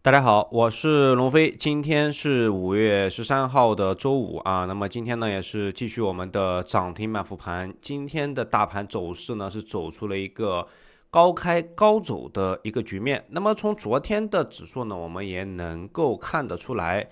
大家好，我是龙飞。今天是五月十三号的周五啊，那么今天呢也是继续我们的涨停板复盘。今天的大盘走势呢是走出了一个高开高走的一个局面。那么从昨天的指数呢，我们也能够看得出来。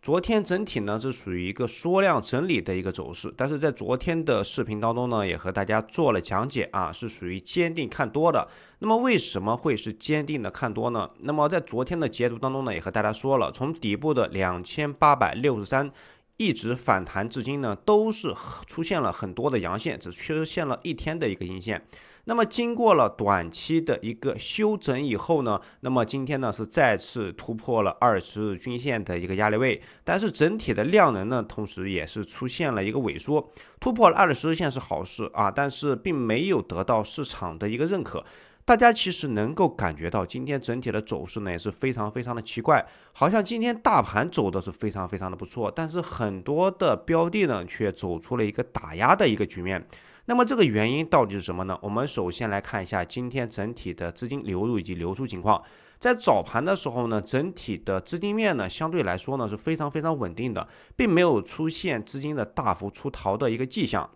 昨天整体呢是属于一个缩量整理的一个走势，但是在昨天的视频当中呢也和大家做了讲解啊，是属于坚定看多的。那么为什么会是坚定的看多呢？那么在昨天的截图当中呢也和大家说了，从底部的两千八百六十三一直反弹至今呢都是出现了很多的阳线，只出现了一天的一个阴线。那么经过了短期的一个休整以后呢，那么今天呢是再次突破了二十日均线的一个压力位，但是整体的量能呢，同时也是出现了一个萎缩。突破了二十日线是好事啊，但是并没有得到市场的一个认可。大家其实能够感觉到，今天整体的走势呢也是非常非常的奇怪，好像今天大盘走的是非常非常的不错，但是很多的标的呢却走出了一个打压的一个局面。那么这个原因到底是什么呢？我们首先来看一下今天整体的资金流入以及流出情况。在早盘的时候呢，整体的资金面呢相对来说呢是非常非常稳定的，并没有出现资金的大幅出逃的一个迹象。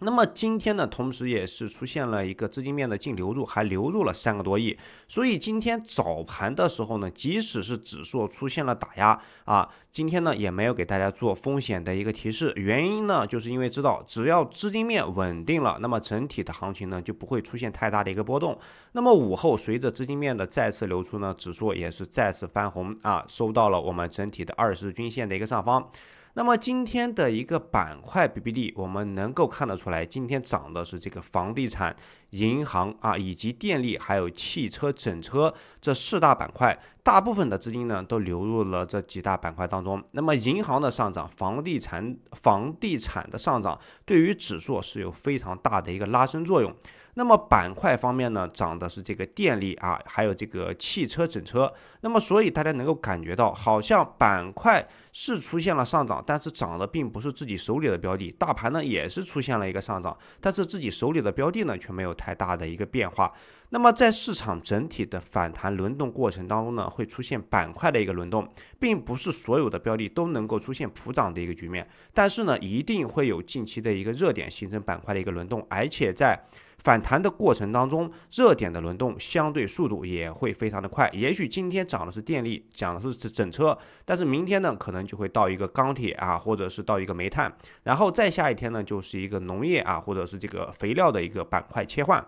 那么今天呢，同时也是出现了一个资金面的净流入，还流入了三个多亿。所以今天早盘的时候呢，即使是指数出现了打压啊，今天呢也没有给大家做风险的一个提示。原因呢，就是因为知道只要资金面稳定了，那么整体的行情呢就不会出现太大的一个波动。那么午后随着资金面的再次流出呢，指数也是再次翻红啊，收到了我们整体的二十均线的一个上方。那么今天的一个板块比例，我们能够看得出来，今天涨的是这个房地产、银行啊，以及电力，还有汽车整车这四大板块，大部分的资金呢都流入了这几大板块当中。那么银行的上涨、房地产、房地产的上涨，对于指数是有非常大的一个拉升作用。那么板块方面呢，涨的是这个电力啊，还有这个汽车整车。那么，所以大家能够感觉到，好像板块是出现了上涨，但是涨的并不是自己手里的标的。大盘呢也是出现了一个上涨，但是自己手里的标的呢却没有太大的一个变化。那么，在市场整体的反弹轮动过程当中呢，会出现板块的一个轮动，并不是所有的标的都能够出现普涨的一个局面，但是呢，一定会有近期的一个热点形成板块的一个轮动，而且在。反弹的过程当中，热点的轮动相对速度也会非常的快。也许今天涨的是电力，讲的是整整车，但是明天呢，可能就会到一个钢铁啊，或者是到一个煤炭，然后再下一天呢，就是一个农业啊，或者是这个肥料的一个板块切换。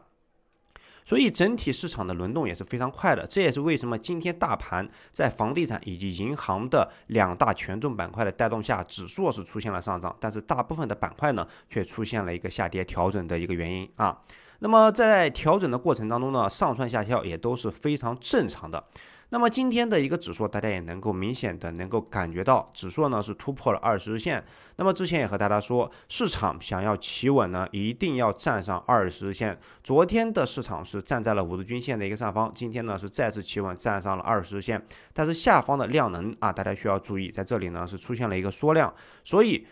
所以整体市场的轮动也是非常快的，这也是为什么今天大盘在房地产以及银行的两大权重板块的带动下，指数是出现了上涨，但是大部分的板块呢却出现了一个下跌调整的一个原因啊。那么在调整的过程当中呢，上蹿下跳也都是非常正常的。那么今天的一个指数，大家也能够明显的能够感觉到，指数呢是突破了二十日线。那么之前也和大家说，市场想要企稳呢，一定要站上二十日线。昨天的市场是站在了五日均线的一个上方，今天呢是再次企稳，站上了二十日线。但是下方的量能啊，大家需要注意，在这里呢是出现了一个缩量，所以。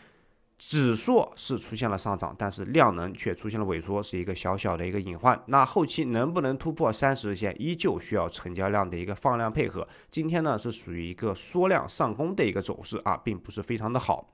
指数是出现了上涨，但是量能却出现了萎缩，是一个小小的一个隐患。那后期能不能突破三十日线，依旧需要成交量的一个放量配合。今天呢是属于一个缩量上攻的一个走势啊，并不是非常的好。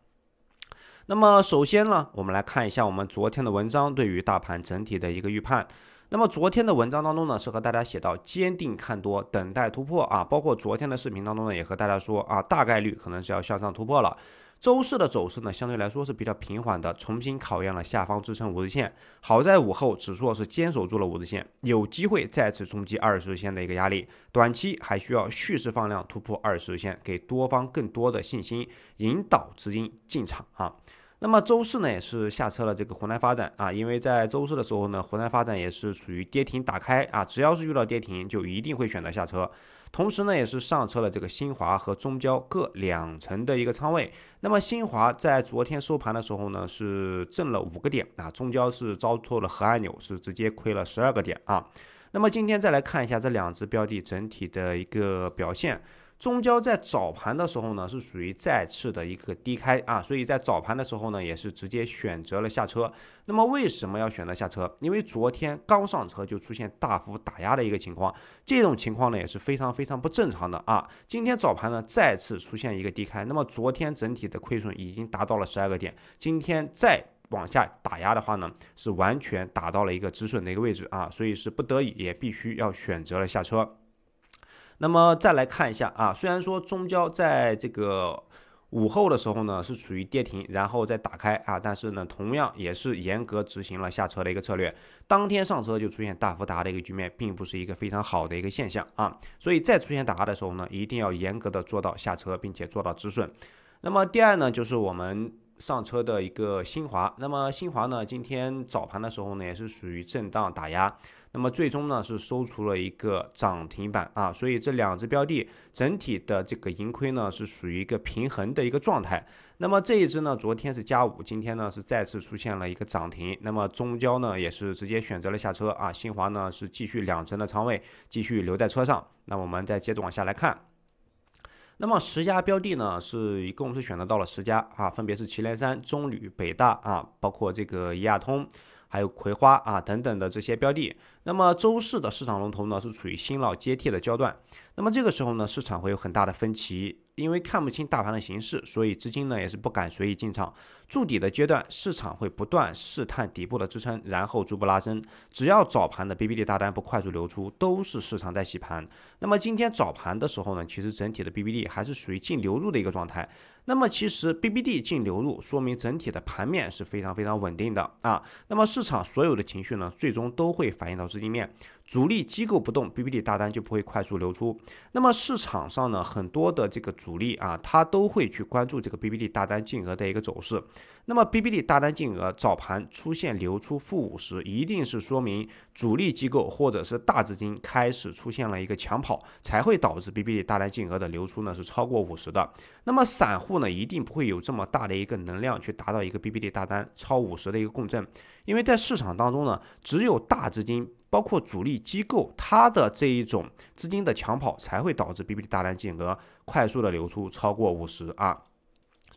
那么首先呢，我们来看一下我们昨天的文章对于大盘整体的一个预判。那么昨天的文章当中呢，是和大家写到坚定看多，等待突破啊。包括昨天的视频当中呢，也和大家说啊，大概率可能是要向上突破了。周四的走势呢，相对来说是比较平缓的，重新考验了下方支撑五日线。好在午后指数是坚守住了五日线，有机会再次冲击二十日线的一个压力。短期还需要蓄势放量突破二十日线，给多方更多的信心，引导资金进场啊。那么周四呢，也是下车了这个湖南发展啊，因为在周四的时候呢，湖南发展也是处于跌停打开啊，只要是遇到跌停，就一定会选择下车。同时呢，也是上车了这个新华和中交各两成的一个仓位。那么新华在昨天收盘的时候呢，是挣了五个点啊，中交是遭错了核按钮，是直接亏了十二个点啊。那么今天再来看一下这两只标的整体的一个表现。中交在早盘的时候呢，是属于再次的一个低开啊，所以在早盘的时候呢，也是直接选择了下车。那么为什么要选择下车？因为昨天刚上车就出现大幅打压的一个情况，这种情况呢也是非常非常不正常的啊。今天早盘呢再次出现一个低开，那么昨天整体的亏损已经达到了十二个点，今天再往下打压的话呢，是完全打到了一个止损的一个位置啊，所以是不得已也必须要选择了下车。那么再来看一下啊，虽然说中交在这个午后的时候呢是处于跌停，然后再打开啊，但是呢同样也是严格执行了下车的一个策略，当天上车就出现大幅打的一个局面，并不是一个非常好的一个现象啊，所以再出现打压的时候呢，一定要严格的做到下车，并且做到止损。那么第二呢，就是我们上车的一个新华，那么新华呢，今天早盘的时候呢也是属于震荡打压。那么最终呢是收出了一个涨停板啊，所以这两只标的整体的这个盈亏呢是属于一个平衡的一个状态。那么这一只呢，昨天是加五，今天呢是再次出现了一个涨停，那么中交呢也是直接选择了下车啊，新华呢是继续两成的仓位继续留在车上。那我们再接着往下来看，那么十家标的呢是一共是选择到了十家啊，分别是祁连山、中铝、北大啊，包括这个怡亚通。还有葵花啊等等的这些标的，那么周四的市场龙头呢是处于新老接替的交段，那么这个时候呢市场会有很大的分歧，因为看不清大盘的形势，所以资金呢也是不敢随意进场。筑底的阶段，市场会不断试探底部的支撑，然后逐步拉升。只要早盘的 BBD 大单不快速流出，都是市场在洗盘。那么今天早盘的时候呢，其实整体的 BBD 还是属于净流入的一个状态。那么其实 BBD 净流入说明整体的盘面是非常非常稳定的啊。那么市场所有的情绪呢，最终都会反映到资金面，主力机构不动，BBD 大单就不会快速流出。那么市场上呢，很多的这个主力啊，他都会去关注这个 BBD 大单净额的一个走势。那么 BBD 大单净额早盘出现流出负五十，一定是说明主力机构或者是大资金开始出现了一个抢跑，才会导致 BBD 大单净额的流出呢是超过五十的。那么散户呢，一定不会有这么大的一个能量去达到一个 BBD 大单超五十的一个共振，因为在市场当中呢，只有大资金，包括主力机构，它的这一种资金的抢跑，才会导致 BBD 大单净额快速的流出超过五十啊。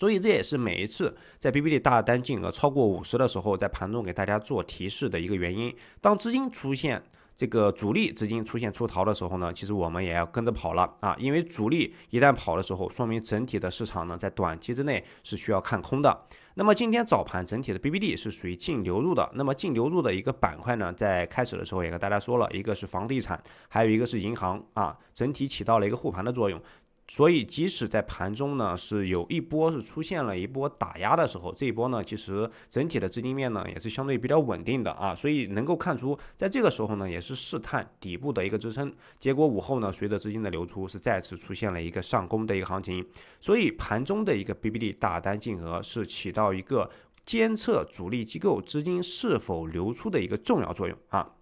所以这也是每一次在 BBD 大单金额超过五十的时候，在盘中给大家做提示的一个原因。当资金出现这个主力资金出现出逃的时候呢，其实我们也要跟着跑了啊，因为主力一旦跑的时候，说明整体的市场呢在短期之内是需要看空的。那么今天早盘整体的 BBD 是属于净流入的，那么净流入的一个板块呢，在开始的时候也跟大家说了一个是房地产，还有一个是银行啊，整体起到了一个护盘的作用。所以，即使在盘中呢，是有一波是出现了一波打压的时候，这一波呢，其实整体的资金面呢也是相对比较稳定的啊，所以能够看出，在这个时候呢，也是试探底部的一个支撑。结果午后呢，随着资金的流出，是再次出现了一个上攻的一个行情。所以，盘中的一个 BBD 大单净额是起到一个监测主力机构资金是否流出的一个重要作用啊。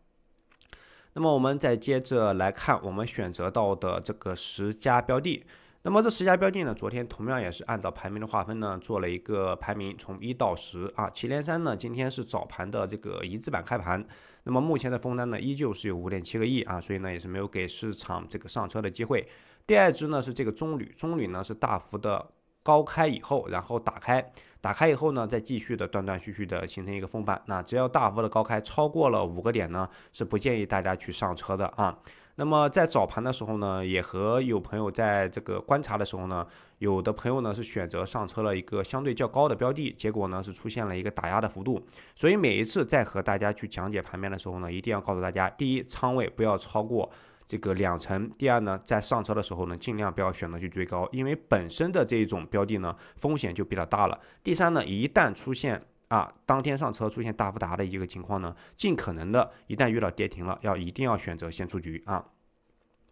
那么我们再接着来看我们选择到的这个十家标的。那么这十家标的呢，昨天同样也是按照排名的划分呢，做了一个排名，从一到十啊。祁连山呢，今天是早盘的这个一字板开盘，那么目前的封单呢依旧是有五点七个亿啊，所以呢也是没有给市场这个上车的机会。第二只呢是这个中铝，中铝呢是大幅的。高开以后，然后打开，打开以后呢，再继续的断断续续的形成一个封板。那只要大幅的高开超过了五个点呢，是不建议大家去上车的啊。那么在早盘的时候呢，也和有朋友在这个观察的时候呢，有的朋友呢是选择上车了一个相对较高的标的，结果呢是出现了一个打压的幅度。所以每一次在和大家去讲解盘面的时候呢，一定要告诉大家，第一，仓位不要超过。这个两层，第二呢，在上车的时候呢，尽量不要选择去追高，因为本身的这种标的呢，风险就比较大了。第三呢，一旦出现啊，当天上车出现大幅达的一个情况呢，尽可能的，一旦遇到跌停了，要一定要选择先出局啊。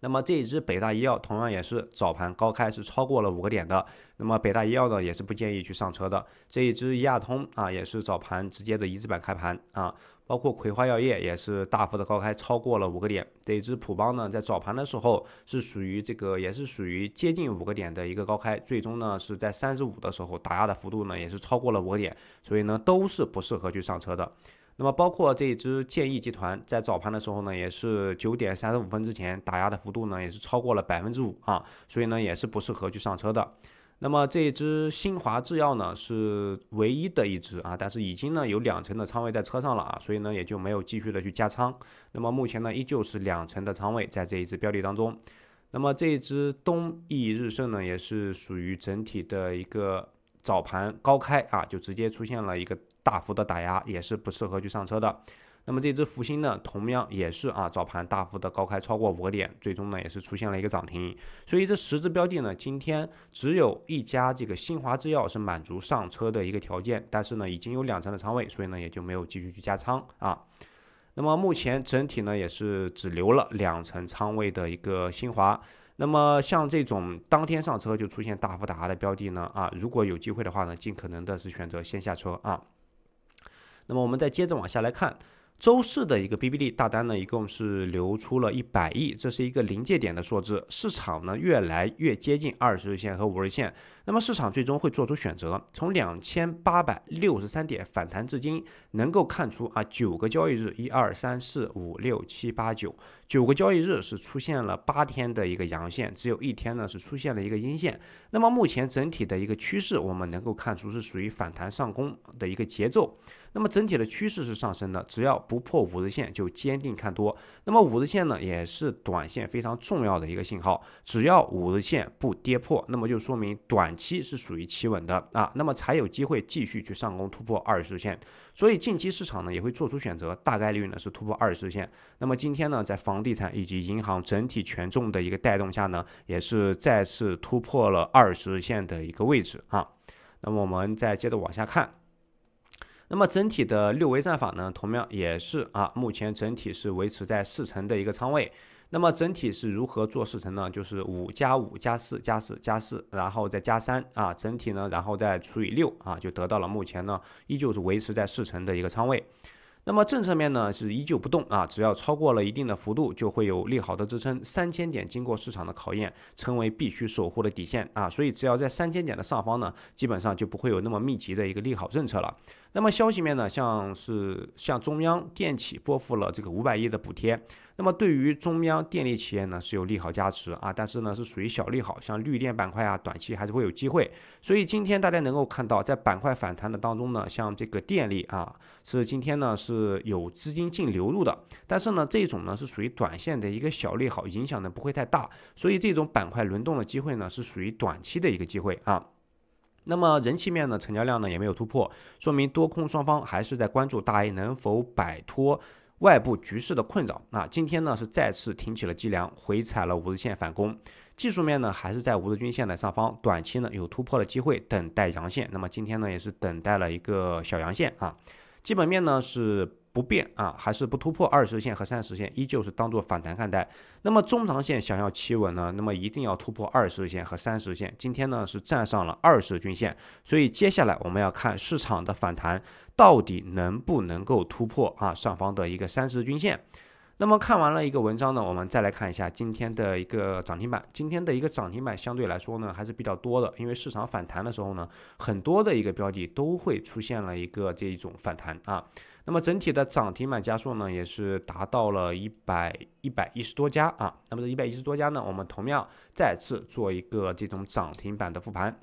那么这一只北大医药同样也是早盘高开是超过了五个点的，那么北大医药呢也是不建议去上车的。这一只亚通啊也是早盘直接的一字板开盘啊，包括葵花药业也是大幅的高开超过了五个点。这一只普邦呢在早盘的时候是属于这个也是属于接近五个点的一个高开，最终呢是在三十五的时候打压的幅度呢也是超过了五个点，所以呢都是不适合去上车的。那么包括这一支建议集团，在早盘的时候呢，也是九点三十五分之前打压的幅度呢，也是超过了百分之五啊，所以呢也是不适合去上车的。那么这一支新华制药呢，是唯一的一只啊，但是已经呢有两成的仓位在车上了啊，所以呢也就没有继续的去加仓。那么目前呢依旧是两成的仓位在这一只标的当中。那么这一支东易日盛呢，也是属于整体的一个。早盘高开啊，就直接出现了一个大幅的打压，也是不适合去上车的。那么这只福星呢，同样也是啊，早盘大幅的高开超过五个点，最终呢也是出现了一个涨停。所以这十只标的呢，今天只有一家这个新华制药是满足上车的一个条件，但是呢已经有两成的仓位，所以呢也就没有继续去加仓啊。那么目前整体呢也是只留了两成仓位的一个新华。那么像这种当天上车就出现大幅打压的标的呢，啊，如果有机会的话呢，尽可能的是选择先下车啊。那么我们再接着往下来看，周四的一个 BBD 大单呢，一共是流出了一百亿，这是一个临界点的数字，市场呢越来越接近二十日线和五日线，那么市场最终会做出选择。从两千八百六十三点反弹至今，能够看出啊，九个交易日，一二三四五六七八九。九个交易日是出现了八天的一个阳线，只有一天呢是出现了一个阴线。那么目前整体的一个趋势，我们能够看出是属于反弹上攻的一个节奏。那么整体的趋势是上升的，只要不破五日线，就坚定看多。那么五日线呢，也是短线非常重要的一个信号，只要五日线不跌破，那么就说明短期是属于企稳的啊，那么才有机会继续去上攻突破二十日线。所以近期市场呢也会做出选择，大概率呢是突破二十日线。那么今天呢，在房地产以及银行整体权重的一个带动下呢，也是再次突破了二十日线的一个位置啊。那么我们再接着往下看，那么整体的六维战法呢，同样也是啊，目前整体是维持在四成的一个仓位。那么整体是如何做四成呢？就是五加五加四加四加四，然后再加三啊，整体呢，然后再除以六啊，就得到了目前呢，依旧是维持在四成的一个仓位。那么政策面呢是依旧不动啊，只要超过了一定的幅度，就会有利好的支撑。三千点经过市场的考验，成为必须守护的底线啊，所以只要在三千点的上方呢，基本上就不会有那么密集的一个利好政策了。那么消息面呢，像是向中央电企拨付了这个五百亿的补贴。那么对于中央电力企业呢是有利好加持啊，但是呢是属于小利好，像绿电板块啊，短期还是会有机会。所以今天大家能够看到，在板块反弹的当中呢，像这个电力啊，是今天呢是有资金净流入的，但是呢这种呢是属于短线的一个小利好，影响呢不会太大。所以这种板块轮动的机会呢是属于短期的一个机会啊。那么人气面呢，成交量呢也没有突破，说明多空双方还是在关注大 A 能否摆脱。外部局势的困扰，那今天呢是再次挺起了脊梁，回踩了五日线反攻。技术面呢还是在五日均线的上方，短期呢有突破的机会，等待阳线。那么今天呢也是等待了一个小阳线啊。基本面呢是。不变啊，还是不突破二十线和三十线，依旧是当做反弹看待。那么中长线想要企稳呢，那么一定要突破二十线和三十线。今天呢是站上了二十均线，所以接下来我们要看市场的反弹到底能不能够突破啊上方的一个三十均线。那么看完了一个文章呢，我们再来看一下今天的一个涨停板。今天的一个涨停板相对来说呢还是比较多的，因为市场反弹的时候呢，很多的一个标的都会出现了一个这一种反弹啊。那么整体的涨停板家数呢，也是达到了一百一百一十多家啊。那么这一百一十多家呢，我们同样再次做一个这种涨停板的复盘。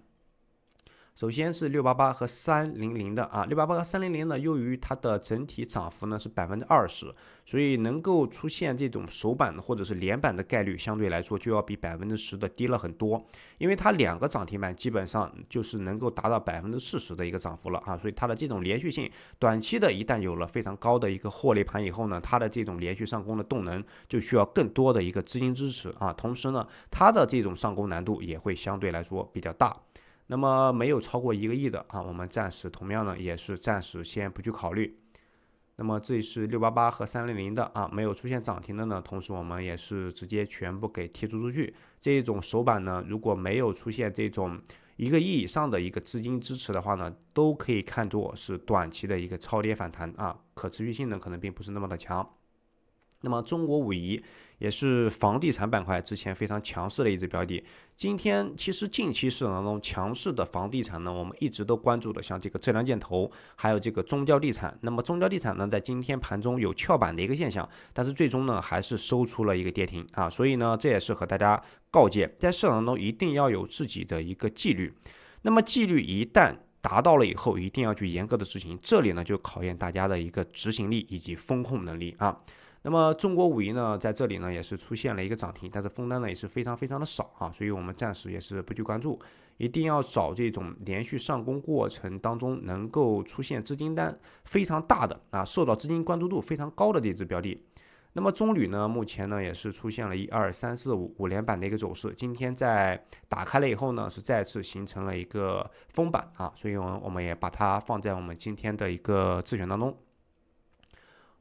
首先是六八八和三零零的啊，六八八和三零零呢，由于它的整体涨幅呢是百分之二十，所以能够出现这种首板或者是连板的概率相对来说就要比百分之十的低了很多。因为它两个涨停板基本上就是能够达到百分之四十的一个涨幅了啊，所以它的这种连续性，短期的一旦有了非常高的一个获利盘以后呢，它的这种连续上攻的动能就需要更多的一个资金支持啊，同时呢，它的这种上攻难度也会相对来说比较大。那么没有超过一个亿的啊，我们暂时同样呢，也是暂时先不去考虑。那么这是六八八和三零零的啊，没有出现涨停的呢，同时我们也是直接全部给贴出出去。这种首板呢，如果没有出现这种一个亿以上的一个资金支持的话呢，都可以看作是短期的一个超跌反弹啊，可持续性呢可能并不是那么的强。那么中国五夷。也是房地产板块之前非常强势的一只标的。今天其实近期市场当中强势的房地产呢，我们一直都关注的，像这个浙江建投，还有这个中交地产。那么中交地产呢，在今天盘中有翘板的一个现象，但是最终呢，还是收出了一个跌停啊。所以呢，这也是和大家告诫，在市场当中一定要有自己的一个纪律。那么纪律一旦达到了以后，一定要去严格的执行。这里呢，就考验大家的一个执行力以及风控能力啊。那么中国五一呢，在这里呢也是出现了一个涨停，但是封单呢也是非常非常的少啊，所以我们暂时也是不去关注，一定要找这种连续上攻过程当中能够出现资金单非常大的啊，受到资金关注度非常高的这只标的。那么中铝呢，目前呢也是出现了一二三四五五连板的一个走势，今天在打开了以后呢，是再次形成了一个封板啊，所以，我们我们也把它放在我们今天的一个自选当中。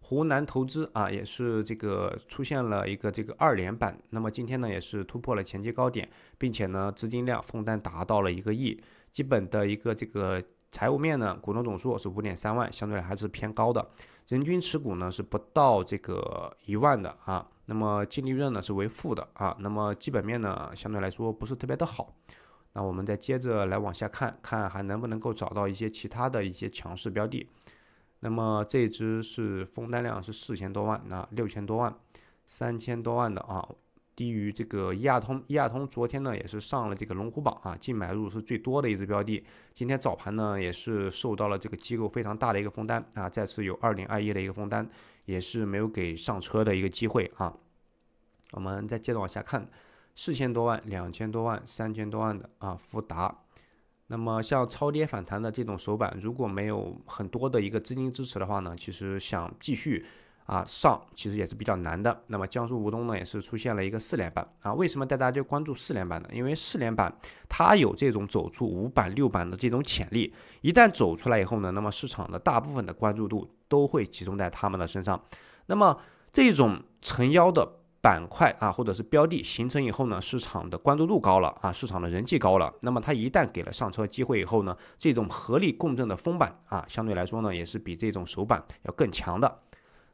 湖南投资啊，也是这个出现了一个这个二连板，那么今天呢也是突破了前期高点，并且呢资金量封单达到了一个亿，基本的一个这个财务面呢，股东总数是五点三万，相对还是偏高的，人均持股呢是不到这个一万的啊，那么净利润呢是为负的啊，那么基本面呢相对来说不是特别的好，那我们再接着来往下看看还能不能够找到一些其他的一些强势标的。那么这只是封单量是四千多万，那六千多万、三千多万的啊，低于这个亚通。亚通昨天呢也是上了这个龙虎榜啊，净买入是最多的一只标的。今天早盘呢也是受到了这个机构非常大的一个封单啊，再次有二零二一的一个封单，也是没有给上车的一个机会啊。我们再接着往下看，四千多万、两千多万、三千多万的啊，福达。那么像超跌反弹的这种首板，如果没有很多的一个资金支持的话呢，其实想继续啊上，其实也是比较难的。那么江苏吴东呢，也是出现了一个四连板啊。为什么带大家关注四连板呢？因为四连板它有这种走出五板六板的这种潜力，一旦走出来以后呢，那么市场的大部分的关注度都会集中在他们的身上。那么这种成妖的。板块啊，或者是标的形成以后呢，市场的关注度高了啊，市场的人气高了，那么它一旦给了上车机会以后呢，这种合力共振的封板啊，相对来说呢，也是比这种首板要更强的。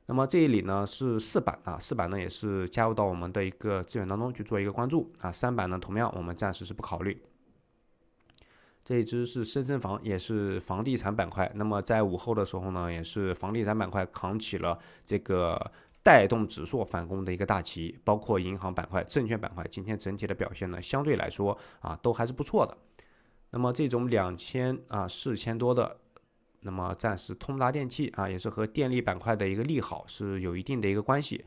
那么这里呢是四板啊，四板呢也是加入到我们的一个资源当中去做一个关注啊。三板呢，同样我们暂时是不考虑。这一只是深深房，也是房地产板块。那么在午后的时候呢，也是房地产板块扛起了这个。带动指数反攻的一个大旗，包括银行板块、证券板块，今天整体的表现呢，相对来说啊，都还是不错的。那么这种两千啊、四千多的，那么暂时通达电气啊，也是和电力板块的一个利好是有一定的一个关系。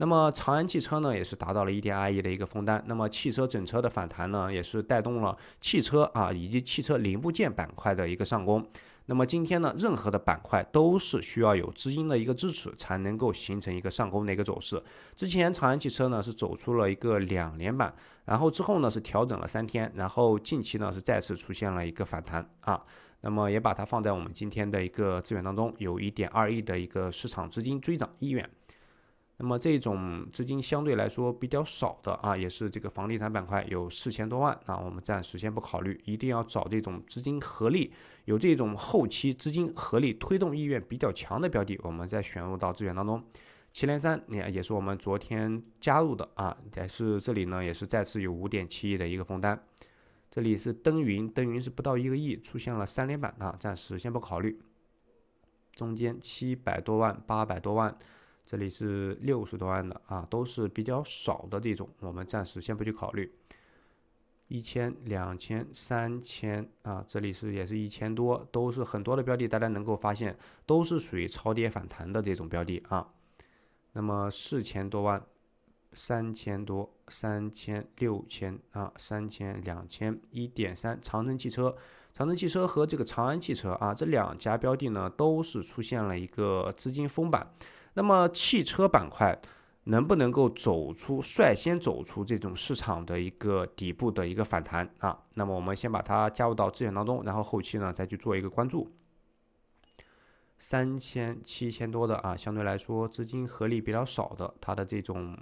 那么长安汽车呢，也是达到了一点二亿的一个封单。那么汽车整车的反弹呢，也是带动了汽车啊以及汽车零部件板块的一个上攻。那么今天呢，任何的板块都是需要有资金的一个支持，才能够形成一个上攻的一个走势。之前长安汽车呢是走出了一个两连板，然后之后呢是调整了三天，然后近期呢是再次出现了一个反弹啊。那么也把它放在我们今天的一个资源当中，有一点二亿的一个市场资金追涨意愿。那么这种资金相对来说比较少的啊，也是这个房地产板块有四千多万啊，我们暂时先不考虑，一定要找这种资金合力，有这种后期资金合力推动意愿比较强的标的，我们再选入到资源当中。七连三，也也是我们昨天加入的啊，也是这里呢也是再次有五点七亿的一个封单，这里是登云，登云是不到一个亿，出现了三连板啊，暂时先不考虑，中间七百多万，八百多万。这里是六十多万的啊，都是比较少的这种，我们暂时先不去考虑。一千、两千、三千啊，这里是也是一千多，都是很多的标的，大家能够发现都是属于超跌反弹的这种标的啊。那么四千多万、三千多、三千六千啊、三千两千一点三，长城汽车、长城汽车和这个长安汽车啊，这两家标的呢，都是出现了一个资金封板。那么汽车板块能不能够走出率先走出这种市场的一个底部的一个反弹啊？那么我们先把它加入到资源当中，然后后期呢再去做一个关注。三千七千多的啊，相对来说资金合力比较少的，它的这种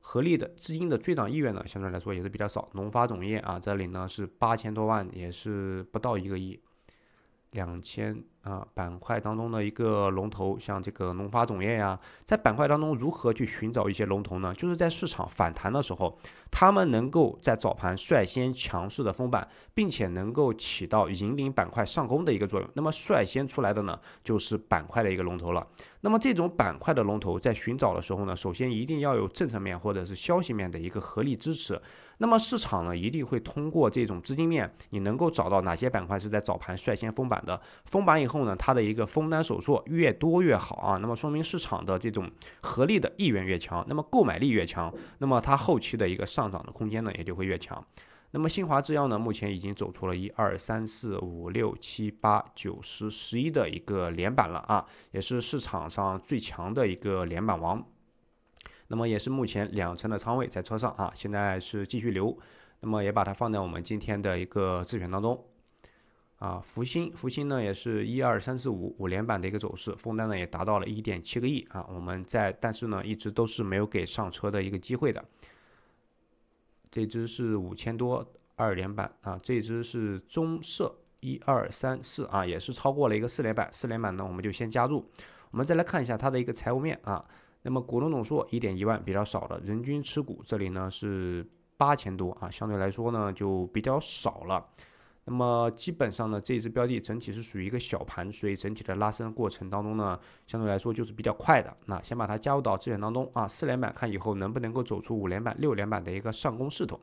合力的资金的追涨意愿呢，相对来说也是比较少。农发种业啊，这里呢是八千多万，也是不到一个亿，两千。啊，板块当中的一个龙头，像这个农发种业呀，在板块当中如何去寻找一些龙头呢？就是在市场反弹的时候，他们能够在早盘率先强势的封板，并且能够起到引领板块上攻的一个作用。那么率先出来的呢，就是板块的一个龙头了。那么这种板块的龙头在寻找的时候呢，首先一定要有政策面或者是消息面的一个合力支持。那么市场呢，一定会通过这种资金面，你能够找到哪些板块是在早盘率先封板的，封板以后呢，它的一个封单手数越多越好啊，那么说明市场的这种合力的意愿越强，那么购买力越强，那么它后期的一个上涨的空间呢也就会越强。那么新华制药呢，目前已经走出了一二三四五六七八九十十一的一个连板了啊，也是市场上最强的一个连板王。那么也是目前两成的仓位在车上啊，现在是继续留，那么也把它放在我们今天的一个自选当中。啊，福星，福星呢也是一二三四五五连板的一个走势，封单呢也达到了一点七个亿啊。我们在但是呢一直都是没有给上车的一个机会的。这只是五千多二连板啊，这只是棕色一二三四啊，也是超过了一个四连板，四连板呢我们就先加入。我们再来看一下它的一个财务面啊，那么股东总数一点一万比较少的，人均持股这里呢是八千多啊，相对来说呢就比较少了。那么基本上呢，这一只标的整体是属于一个小盘，所以整体的拉升过程当中呢，相对来说就是比较快的。那先把它加入到自选当中啊，四连板看以后能不能够走出五连板、六连板的一个上攻势头。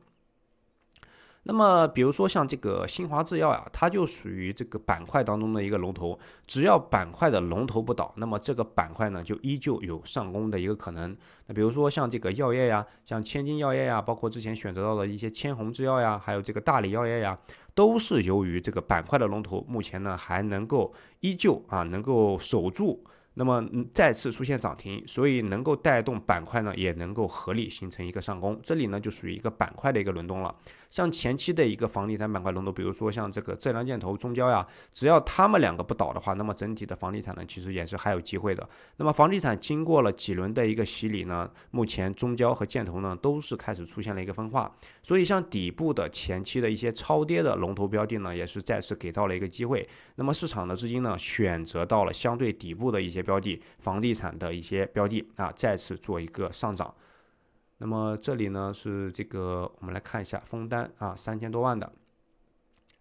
那么比如说像这个新华制药呀，它就属于这个板块当中的一个龙头，只要板块的龙头不倒，那么这个板块呢就依旧有上攻的一个可能。那比如说像这个药业呀，像千金药业呀，包括之前选择到的一些千红制药呀，还有这个大理药业呀。都是由于这个板块的龙头，目前呢还能够依旧啊能够守住，那么再次出现涨停，所以能够带动板块呢也能够合力形成一个上攻，这里呢就属于一个板块的一个轮动了。像前期的一个房地产板块龙头，比如说像这个浙江建投、中交呀，只要他们两个不倒的话，那么整体的房地产呢，其实也是还有机会的。那么房地产经过了几轮的一个洗礼呢，目前中交和建投呢都是开始出现了一个分化，所以像底部的前期的一些超跌的龙头标的呢，也是再次给到了一个机会。那么市场的资金呢选择到了相对底部的一些标的，房地产的一些标的啊，再次做一个上涨。那么这里呢是这个，我们来看一下封单啊，三千多万的，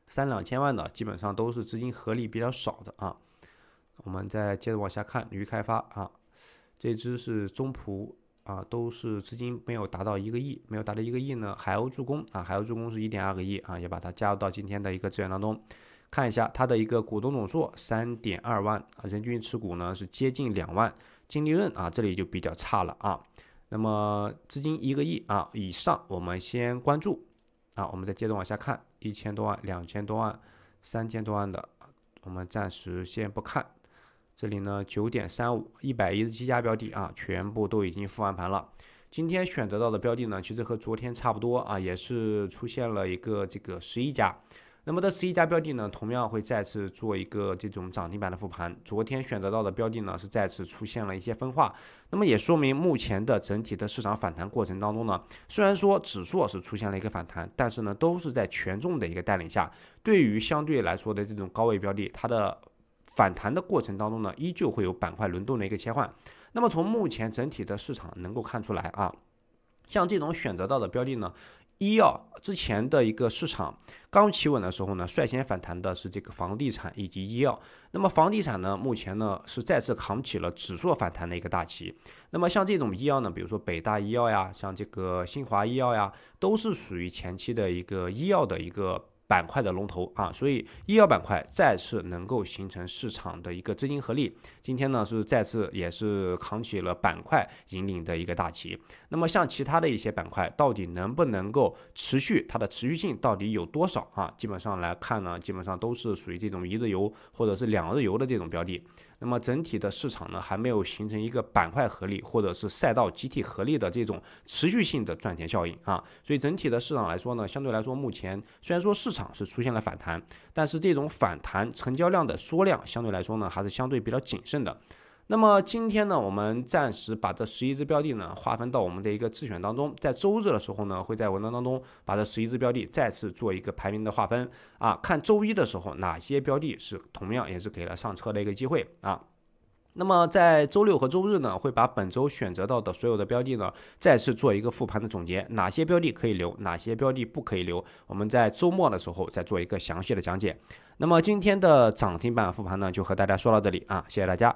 三两千万的基本上都是资金合力比较少的啊。我们再接着往下看，驴开发啊，这只是中普啊，都是资金没有达到一个亿，没有达到一个亿呢。海鸥助攻啊，海鸥助攻是一点二个亿啊，也把它加入到今天的一个资源当中。看一下它的一个股东总数三点二万啊，人均持股呢是接近两万，净利润啊这里就比较差了啊。那么资金一个亿啊以上，我们先关注啊，我们再接着往下看一千多万、两千多万、三千多万的，我们暂时先不看。这里呢，九点三五，一百一十七家标的啊，全部都已经复完盘了。今天选择到的标的呢，其实和昨天差不多啊，也是出现了一个这个十一家。那么这十一家标的呢，同样会再次做一个这种涨停板的复盘。昨天选择到的标的呢，是再次出现了一些分化。那么也说明目前的整体的市场反弹过程当中呢，虽然说指数是出现了一个反弹，但是呢，都是在权重的一个带领下，对于相对来说的这种高位标的，它的反弹的过程当中呢，依旧会有板块轮动的一个切换。那么从目前整体的市场能够看出来啊，像这种选择到的标的呢。医药之前的一个市场刚企稳的时候呢，率先反弹的是这个房地产以及医药。那么房地产呢，目前呢是再次扛起了指数反弹的一个大旗。那么像这种医药呢，比如说北大医药呀，像这个新华医药呀，都是属于前期的一个医药的一个。板块的龙头啊，所以医药板块再次能够形成市场的一个资金合力。今天呢是再次也是扛起了板块引领的一个大旗。那么像其他的一些板块，到底能不能够持续？它的持续性到底有多少啊？基本上来看呢，基本上都是属于这种一日游或者是两日游的这种标的。那么整体的市场呢，还没有形成一个板块合力，或者是赛道集体合力的这种持续性的赚钱效应啊。所以整体的市场来说呢，相对来说，目前虽然说市场是出现了反弹，但是这种反弹成交量的缩量，相对来说呢，还是相对比较谨慎的。那么今天呢，我们暂时把这十一只标的呢划分到我们的一个自选当中，在周日的时候呢，会在文章当中把这十一只标的再次做一个排名的划分啊，看周一的时候哪些标的是同样也是给了上车的一个机会啊。那么在周六和周日呢，会把本周选择到的所有的标的呢再次做一个复盘的总结，哪些标的可以留，哪些标的不可以留，我们在周末的时候再做一个详细的讲解。那么今天的涨停板复盘呢，就和大家说到这里啊，谢谢大家。